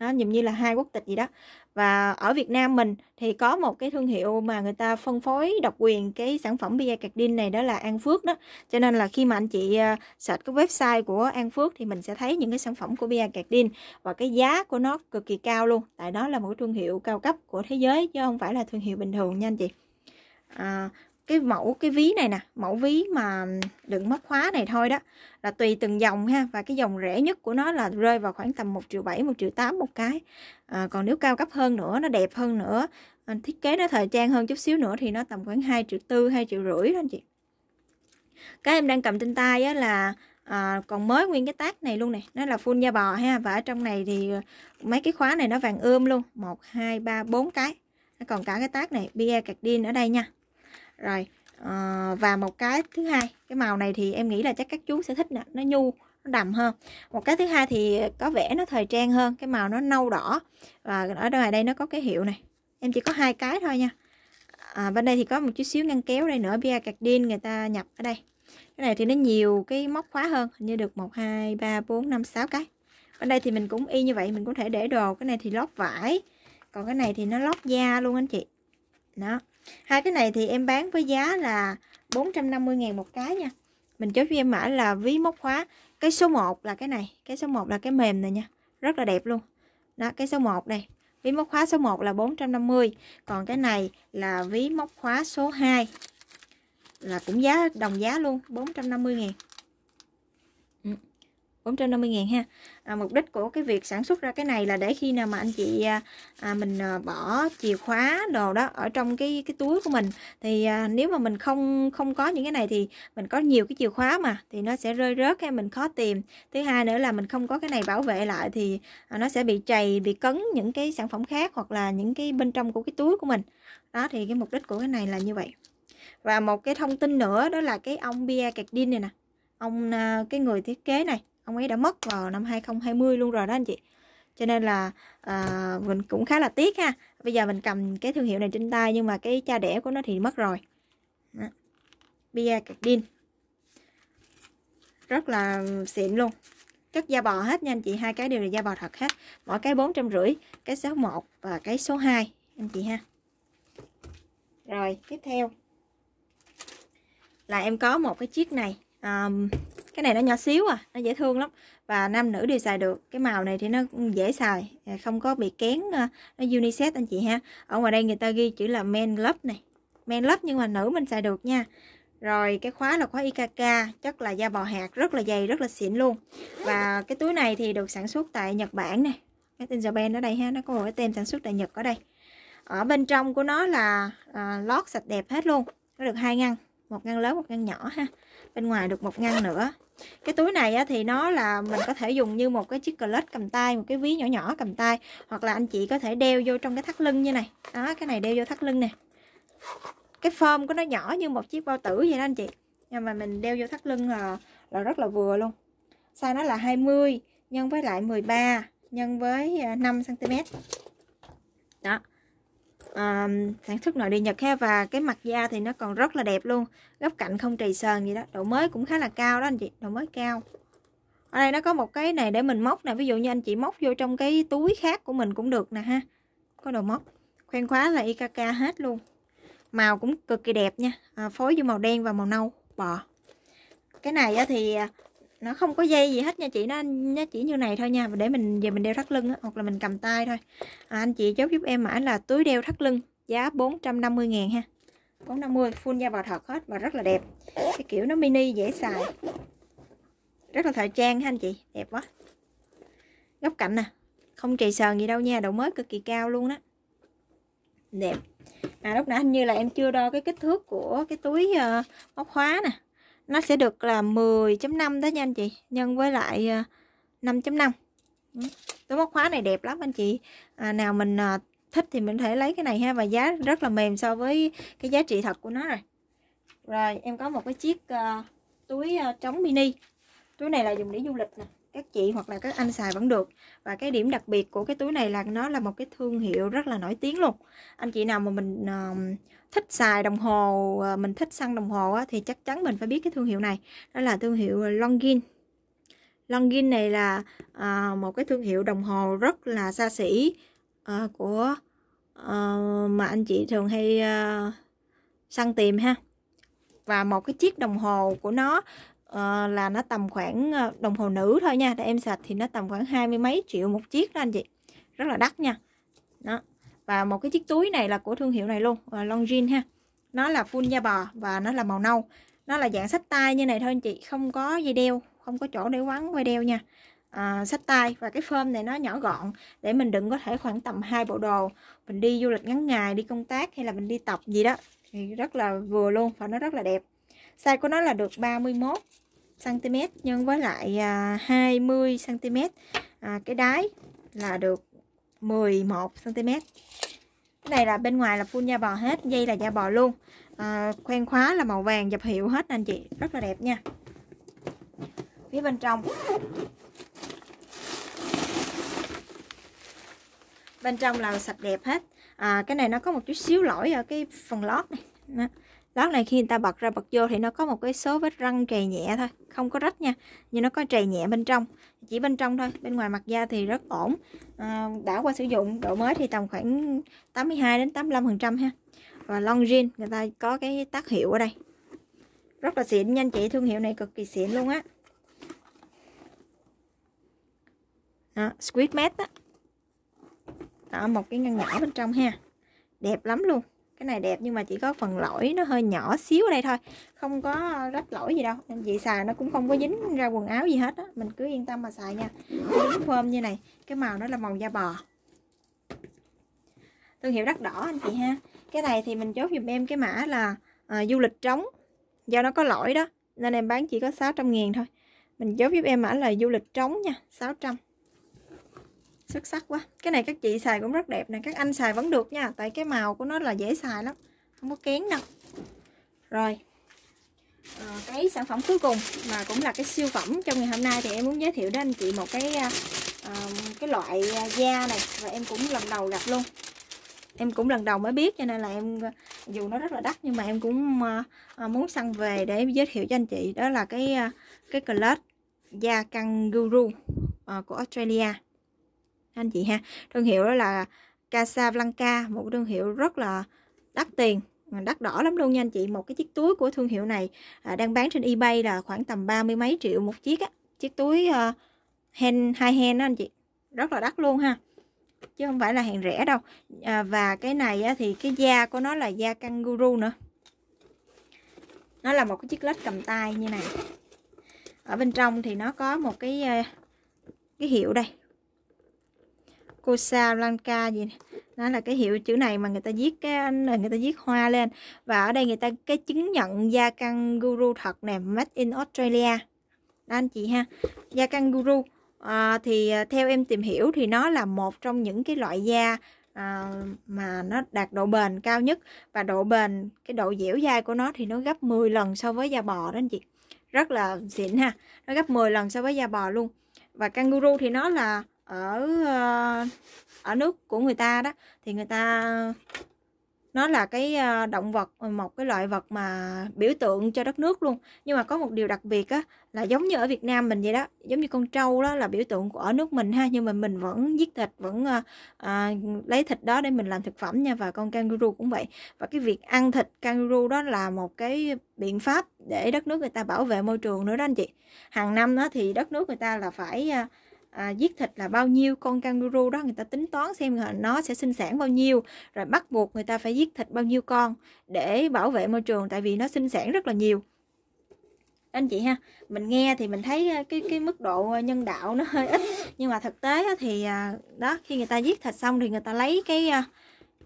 nó dùm như là hai quốc tịch gì đó và ở Việt Nam mình thì có một cái thương hiệu mà người ta phân phối độc quyền cái sản phẩm bia cạc đinh này đó là An Phước đó cho nên là khi mà anh chị ờ, search cái website của An Phước thì mình sẽ thấy những cái sản phẩm của bia cạc đinh và cái giá của nó cực kỳ cao luôn tại đó là một thương hiệu cao cấp của thế giới chứ không phải là thương hiệu bình thường nha anh chị à, cái mẫu cái ví này nè mẫu ví mà đựng móc khóa này thôi đó là tùy từng dòng ha và cái dòng rẻ nhất của nó là rơi vào khoảng tầm một triệu bảy một triệu tám một cái à, còn nếu cao cấp hơn nữa nó đẹp hơn nữa à, thiết kế nó thời trang hơn chút xíu nữa thì nó tầm khoảng hai triệu tư hai triệu rưỡi đó anh chị cái em đang cầm trên tay á là à, còn mới nguyên cái tác này luôn này nó là full da bò ha và ở trong này thì mấy cái khóa này nó vàng ươm luôn một hai ba bốn cái còn cả cái tác này bia cạc điên ở đây nha rồi à, và một cái thứ hai cái màu này thì em nghĩ là chắc các chú sẽ thích nè nó nhu nó đầm hơn một cái thứ hai thì có vẻ nó thời trang hơn cái màu nó nâu đỏ và ở đây đây nó có cái hiệu này em chỉ có hai cái thôi nha à, bên đây thì có một chút xíu ngăn kéo đây nữa bia cạc đin người ta nhập ở đây cái này thì nó nhiều cái móc khóa hơn hình như được một hai ba bốn năm sáu cái bên đây thì mình cũng y như vậy mình cũng thể để đồ cái này thì lót vải còn cái này thì nó lót da luôn anh chị đó hai cái này thì em bán với giá là 450.000 một cái nha mình chốt cho em mã là ví móc khóa cái số 1 là cái này cái số 1 là cái mềm này nha rất là đẹp luôn đó cái số 1 đây ví móc khóa số 1 là 450 còn cái này là ví móc khóa số 2 là cũng giá đồng giá luôn 450 ngàn ừ. 450.000 ha à, mục đích của cái việc sản xuất ra cái này là để khi nào mà anh chị à, à, mình à, bỏ chìa khóa đồ đó ở trong cái cái túi của mình thì à, nếu mà mình không không có những cái này thì mình có nhiều cái chìa khóa mà thì nó sẽ rơi rớt hay mình khó tìm thứ hai nữa là mình không có cái này bảo vệ lại thì à, nó sẽ bị chày bị cấn những cái sản phẩm khác hoặc là những cái bên trong của cái túi của mình đó thì cái mục đích của cái này là như vậy và một cái thông tin nữa đó là cái ông Pierre Cardin này nè ông à, cái người thiết kế này ông ấy đã mất vào năm 2020 luôn rồi đó anh chị cho nên là à, mình cũng khá là tiếc ha bây giờ mình cầm cái thương hiệu này trên tay nhưng mà cái cha đẻ của nó thì mất rồi đó. bia cardin rất là xịn luôn các da bò hết nha anh chị hai cái đều là da bò thật hết mỗi cái bốn trăm rưỡi cái số 1 và cái số 2 anh chị ha rồi tiếp theo là em có một cái chiếc này um, cái này nó nhỏ xíu à nó dễ thương lắm và nam nữ đều xài được cái màu này thì nó dễ xài à, không có bị kén à, nó unisex anh chị ha ở ngoài đây người ta ghi chữ là men love này men love nhưng mà nữ mình xài được nha rồi cái khóa là khóa IKK chất là da bò hạt rất là dày rất là xịn luôn và cái túi này thì được sản xuất tại Nhật Bản này, cái tên Japan ở đây ha nó có một cái tem sản xuất tại Nhật ở đây ở bên trong của nó là à, lót sạch đẹp hết luôn nó được hai ngăn một ngăn lớn một ngăn nhỏ ha bên ngoài được một ngăn nữa cái túi này á, thì nó là mình có thể dùng như một cái chiếc clutch cầm tay một cái ví nhỏ nhỏ cầm tay hoặc là anh chị có thể đeo vô trong cái thắt lưng như này đó cái này đeo vô thắt lưng nè cái form của nó nhỏ như một chiếc bao tử vậy đó anh chị nhưng mà mình đeo vô thắt lưng là là rất là vừa luôn size nó là 20 nhân với lại 13 nhân với 5 à, cm đó uh, sản xuất nội địa Nhật ha và cái mặt da thì nó còn rất là đẹp luôn góc cạnh không trì sờn gì đó độ mới cũng khá là cao đó anh chị độ mới cao ở đây nó có một cái này để mình móc nè ví dụ như anh chị móc vô trong cái túi khác của mình cũng được nè ha có đồ móc khoen khóa là IKK hết luôn màu cũng cực kỳ đẹp nha à, phối với màu đen và màu nâu bò cái này thì à, nó không có dây gì hết nha chị nó nó chỉ như này thôi nha và để mình về mình đeo thắt lưng đó, hoặc là mình cầm tay thôi à, anh chị chốt giúp em mã là túi đeo thắt lưng giá 450 ngàn ha 450 full da bò thật hết và rất là đẹp cái kiểu nó mini dễ xài rất là thời trang ha anh chị đẹp quá góc cạnh nè không trì sờn gì đâu nha độ mới cực kỳ cao luôn đó đẹp à lúc nãy hình như là em chưa đo cái kích thước của cái túi uh, móc khóa nè nó sẽ được là 10.5 đó nha anh chị nhân với lại 5.5 à, túi ừ, móc khóa này đẹp lắm anh chị à, nào mình à, thích thì mình thể lấy cái này ha và giá rất là mềm so với cái giá trị thật của nó rồi rồi em có một cái chiếc uh, túi uh, trống mini túi này là dùng để du lịch nè các chị hoặc là các anh xài vẫn được và cái điểm đặc biệt của cái túi này là nó là một cái thương hiệu rất là nổi tiếng luôn anh chị nào mà mình uh, thích xài đồng hồ ờ, mình thích săn đồng hồ á, thì chắc chắn mình phải biết cái thương hiệu này đó là thương hiệu Longin Longin này là à, một cái thương hiệu đồng hồ rất là xa xỉ à, của à, mà anh chị thường hay à, săn tìm ha và một cái chiếc đồng hồ của nó uh, là nó tầm khoảng ờ, đồng hồ nữ thôi nha để em sạch thì nó tầm khoảng hai mươi mấy triệu một chiếc đó anh chị rất là đắt nha đó và một cái chiếc túi này là của thương hiệu này luôn uh, Longines ha nó là full da bò và nó là màu nâu nó là dạng sách tay như này thôi anh chị không có dây đeo không có chỗ để quấn quay đeo nha à, sách tay và cái phơm này nó nhỏ gọn để mình đựng có thể khoảng tầm hai bộ đồ mình đi du lịch ngắn ngày đi công tác hay là mình đi tập gì đó thì rất là vừa luôn và nó rất là đẹp size của nó là được 31 cm nhân với lại à, 20 cm à, cái đáy là được 11 cm cái này là bên ngoài là full da bò hết dây là da bò luôn à, khoen khóa là màu vàng dập hiệu hết anh chị rất là đẹp nha phía bên trong bên trong là sạch đẹp hết à, cái này nó có một chút xíu lỗi ở cái phần lót này Đó lát này khi người ta bật ra bật vô thì nó có một cái số vết răng trầy nhẹ thôi không có rách nha nhưng nó có trầy nhẹ bên trong chỉ bên trong thôi bên ngoài mặt da thì rất ổn à, đã qua sử dụng độ mới thì tầm khoảng 82 đến 85 phần trăm ha và long jean người ta có cái tác hiệu ở đây rất là xịn nha anh chị thương hiệu này cực kỳ xịn luôn á đó, squid mát á đó. đó một cái ngăn nhỏ bên trong ha đẹp lắm luôn cái này đẹp nhưng mà chỉ có phần lõi nó hơi nhỏ xíu ở đây thôi không có rách lõi gì đâu anh chị xài nó cũng không có dính ra quần áo gì hết á mình cứ yên tâm mà xài nha dính phơm như này cái màu đó là màu da bò thương hiệu đắt đỏ anh chị ha cái này thì mình chốt dùm em cái mã là à, du lịch trống do nó có lõi đó nên em bán chỉ có 600 nghìn thôi mình chốt giúp em mã là du lịch trống nha 600 xuất sắc quá cái này các chị xài cũng rất đẹp nè các anh xài vẫn được nha tại cái màu của nó là dễ xài lắm không có kén đâu rồi à, cái sản phẩm cuối cùng mà cũng là cái siêu phẩm trong ngày hôm nay thì em muốn giới thiệu đến anh chị một cái à, cái loại da này và em cũng lần đầu gặp luôn em cũng lần đầu mới biết cho nên là em dù nó rất là đắt nhưng mà em cũng à, muốn săn về để giới thiệu cho anh chị đó là cái cái clutch da canguru à, của Australia anh chị ha thương hiệu đó là Casablanca một thương hiệu rất là đắt tiền đắt đỏ lắm luôn nha anh chị một cái chiếc túi của thương hiệu này à, đang bán trên eBay là khoảng tầm ba mươi mấy triệu một chiếc á chiếc túi uh, hand hai hand đó anh chị rất là đắt luôn ha chứ không phải là hàng rẻ đâu à, và cái này á, thì cái da của nó là da kangaroo nữa nó là một cái chiếc lết cầm tay như này ở bên trong thì nó có một cái ờ, cái hiệu đây Cosa Blanca gì này. đó là cái hiệu chữ này mà người ta viết cái người ta viết hoa lên và ở đây người ta cái chứng nhận da kangaroo thật nè made in Australia đó anh chị ha da kangaroo à, thì à, theo em tìm hiểu thì nó là một trong những cái loại da à, mà nó đạt độ bền cao nhất và độ bền cái độ dẻo dai của nó thì nó gấp 10 lần so với da bò đó anh chị rất là xịn ha nó gấp 10 lần so với da bò luôn và kangaroo thì nó là ở ờ, ở nước của người ta đó thì người ta nó là cái ờ, động vật ờ, một cái loại vật mà biểu tượng cho đất nước luôn nhưng mà có một điều đặc biệt á là giống như ở Việt Nam mình vậy đó giống như con trâu đó là biểu tượng của ở nước mình ha nhưng mà mình vẫn giết thịt vẫn à, lấy thịt đó để mình làm thực phẩm nha và con kangaroo cũng vậy và cái việc ăn thịt kangaroo đó là một cái biện pháp để đất nước người ta bảo vệ môi trường nữa đó anh chị hàng năm đó thì đất nước người ta là phải à, à, giết thịt là bao nhiêu con kangaroo đó người ta tính toán xem nó sẽ sinh sản bao nhiêu rồi bắt buộc người ta phải giết thịt bao nhiêu con để bảo vệ môi trường tại vì nó sinh sản rất là nhiều anh chị ha mình nghe thì mình thấy à, cái cái mức độ nhân đạo nó hơi ít nhưng mà thực tế thì à, đó khi người ta giết thịt xong thì người ta lấy cái à,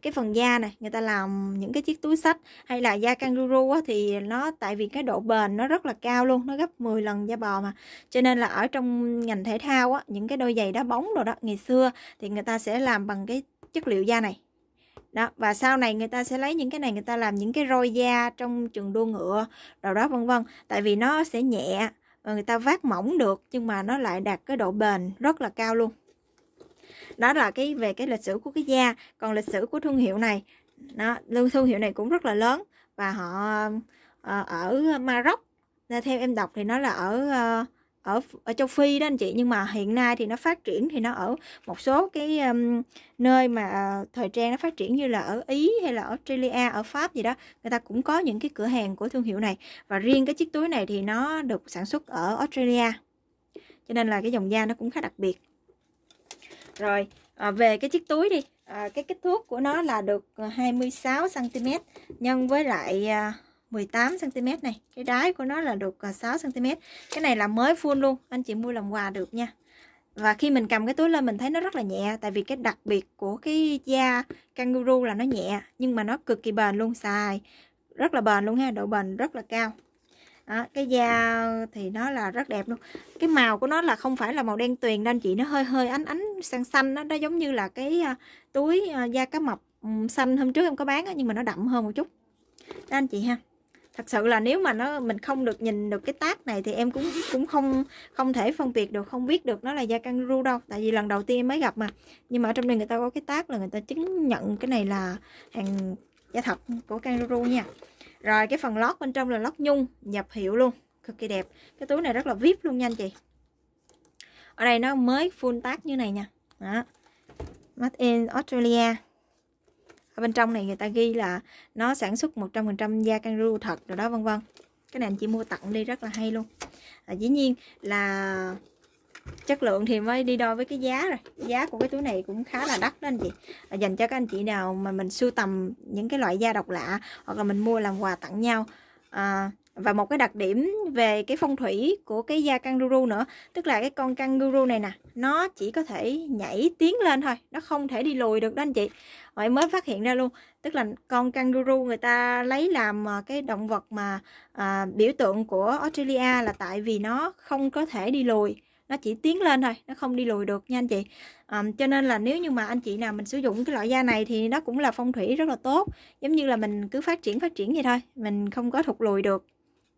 cái phần da này người ta làm những cái chiếc túi sách hay là da kangaroo á, thì nó tại vì cái độ bền nó rất là cao luôn nó gấp 10 lần da bò mà cho nên là ở trong ngành thể thao á, những cái đôi giày đá bóng rồi đó ngày xưa thì người ta sẽ làm bằng cái chất liệu da này đó và sau này người ta sẽ lấy những cái này người ta làm những cái roi da trong trường đua ngựa rồi đó vân vân tại vì nó sẽ nhẹ và người ta vác mỏng được nhưng mà nó lại đạt cái độ bền rất là cao luôn đó là cái về cái lịch sử của cái da còn lịch sử của thương hiệu này nó thương hiệu này cũng rất là lớn và họ ờ, ở Maroc theo em đọc thì nó là ở ờ, ở ở châu Phi đó anh chị nhưng mà hiện nay thì nó phát triển thì nó ở một số cái um, nơi mà ờ, thời trang nó phát triển như là ở Ý hay là ở Australia ở Pháp gì đó người ta cũng có những cái cửa hàng của thương hiệu này và riêng cái chiếc túi này thì nó được sản xuất ở Australia cho nên là cái dòng da nó cũng khá đặc biệt rồi à, về cái chiếc túi đi à, cái kích thước của nó là được 26 à, cm nhân với lại à, 18 cm này cái đáy của nó là được 6 à, cm cái này là mới full luôn anh chị mua làm quà được nha và khi mình cầm cái túi lên mình thấy nó rất là nhẹ Tại vì cái đặc biệt của cái da kangaroo là nó nhẹ Nhưng mà nó cực kỳ bền luôn xài Rất là bền luôn ha, độ bền rất là cao đó, cái da thì nó là rất đẹp luôn cái màu của nó là không phải là màu đen tuyền nên chị nó hơi hơi ánh ánh xanh xanh đó, nó giống như là cái à, túi à, da cá mập xanh hôm trước em có bán đó, nhưng mà nó đậm hơn một chút đó anh chị ha thật sự là nếu mà nó mình không được nhìn được cái tác này thì em cũng cũng không không thể phân biệt được không biết được nó là da kangaroo đâu tại vì lần đầu tiên em mới gặp mà nhưng mà ở trong đây người ta có cái tác là người ta chứng nhận cái này là hàng da thật của kangaroo nha rồi cái phần lót bên trong là lót nhung nhập hiệu luôn cực kỳ đẹp cái túi này rất là vip luôn nha anh chị ở đây nó mới full tác như này nha đó made in Australia ở bên trong này người ta ghi là nó sản xuất 100% da kangaroo thật rồi đó vân vân cái này anh chị mua tặng đi rất là hay luôn à, dĩ nhiên là chất lượng thì mới đi đôi với cái giá rồi giá của cái túi này cũng khá là đắt đó anh chị dành cho các anh chị nào mà mình sưu tầm những cái loại da độc lạ hoặc là mình mua làm quà tặng nhau à, và một cái đặc điểm về cái phong thủy của cái da kangaroo nữa tức là cái con kangaroo này nè nó chỉ có thể nhảy tiến lên thôi nó không thể đi lùi được đó anh chị rồi mới phát hiện ra luôn tức là con kangaroo người ta lấy làm à, cái động vật mà à, biểu tượng của Australia là tại vì nó không có thể đi lùi nó chỉ tiến lên thôi nó không đi lùi được nha anh chị à, cho nên là nếu như mà anh chị nào mình sử dụng cái loại da này thì nó cũng là phong thủy rất là tốt giống như là mình cứ phát triển phát triển vậy thôi mình không có thụt lùi được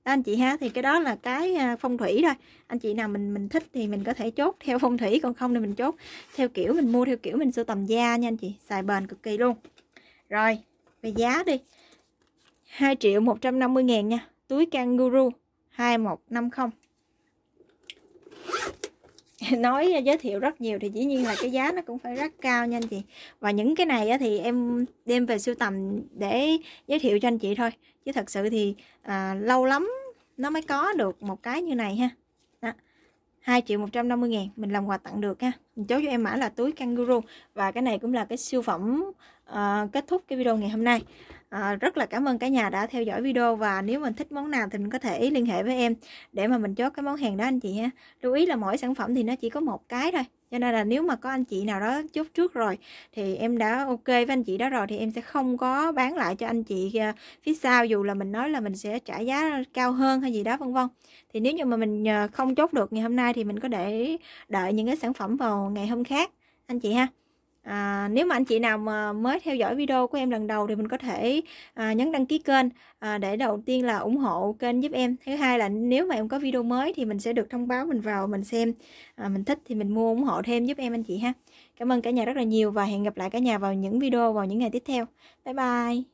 đó, anh chị ha thì cái đó là cái à, phong thủy thôi anh chị nào mình mình thích thì mình có thể chốt theo phong thủy còn không thì mình chốt theo kiểu mình mua theo kiểu mình sưu tầm da nha anh chị xài bền cực kỳ luôn rồi về giá đi 2 triệu 150 ngàn nha túi kanguru 2150 nói giới thiệu rất nhiều thì dĩ nhiên là cái giá nó cũng phải rất cao nha anh chị và những cái này thì em đem về sưu tầm để giới thiệu cho anh chị thôi chứ thật sự thì à, lâu lắm nó mới có được một cái như này ha Đó. 2 triệu 150 ngàn mình làm quà tặng được ha mình chốt cho em mã là túi kangaroo và cái này cũng là cái siêu phẩm à, kết thúc cái video ngày hôm nay à, rất là cảm ơn cả nhà đã theo dõi video và nếu mình thích món nào thì mình có thể liên hệ với em để mà mình chốt cái món hàng đó anh chị ha lưu ý là mỗi sản phẩm thì nó chỉ có một cái thôi cho nên là nếu mà có anh chị nào đó chốt trước rồi thì em đã ok với anh chị đó rồi thì em sẽ không có bán lại cho anh chị ờ, phía sau dù là mình nói là mình sẽ trả giá cao hơn hay gì đó vân vân thì nếu như mà mình ờ, không chốt được ngày hôm nay thì mình có để đợi những cái sản phẩm vào ngày hôm khác anh chị ha À, nếu mà anh chị nào mà mới theo dõi video của em lần đầu thì mình có thể à, nhấn đăng ký kênh à, để đầu tiên là ủng hộ kênh giúp em thứ hai là nếu mà em có video mới thì mình sẽ được thông báo mình vào mình xem à, mình thích thì mình mua ủng hộ thêm giúp em anh chị ha cảm ơn cả nhà rất là nhiều và hẹn gặp lại cả nhà vào những video vào những ngày tiếp theo bye bye